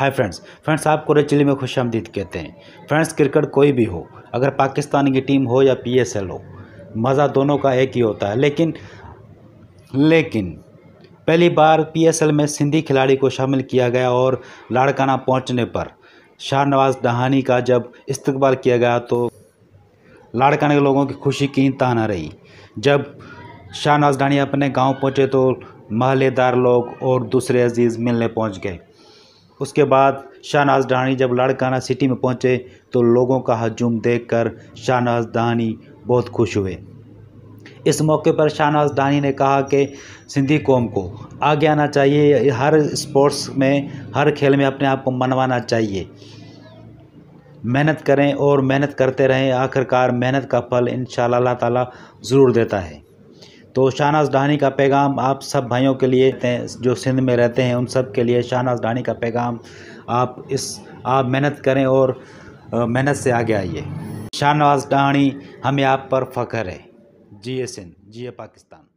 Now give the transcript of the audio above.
hi friends friends आपको रेचिली में खुश आमदीद कहते हैं फ्रेंड्स क्रिकेट कोई भी हो अगर पाकिस्तान की टीम हो या पीएसएल हो मज़ा दोनों का एक ही होता है लेकिन लेकिन पहली बार पीएसएल में सिंधी खिलाड़ी को शामिल किया गया और लाड़काना पहुंचने पर शाहनवाज डहानी का जब इस्तबाल किया गया तो लाड़काना के लोगों की खुशी की तह ना रही जब शाहनवाज डहानी अपने गाँव पहुँचे तो महलेदार लोग और दूसरे अजीज़ मिलने पहुँच गए उसके बाद शाहनाज दहानी जब लाड़काना सिटी में पहुंचे तो लोगों का हजूम देखकर शाहनाज दहानी बहुत खुश हुए इस मौके पर शाहनाज डानी ने कहा कि सिंधी कौम को आगे आना चाहिए हर स्पोर्ट्स में हर खेल में अपने आप को मनवाना चाहिए मेहनत करें और मेहनत करते रहें आखिरकार मेहनत का फल इन ताला ज़रूर देता है तो शाहनाज डानी का पैगाम आप सब भाइयों के लिए जो सिंध में रहते हैं उन सब के लिए शाहनाज डानी का पैगाम आप इस आप मेहनत करें और मेहनत से आगे आइए शाहनवाज डानी हमें आप पर फ़ख्र है जिए सिंध जिए पाकिस्तान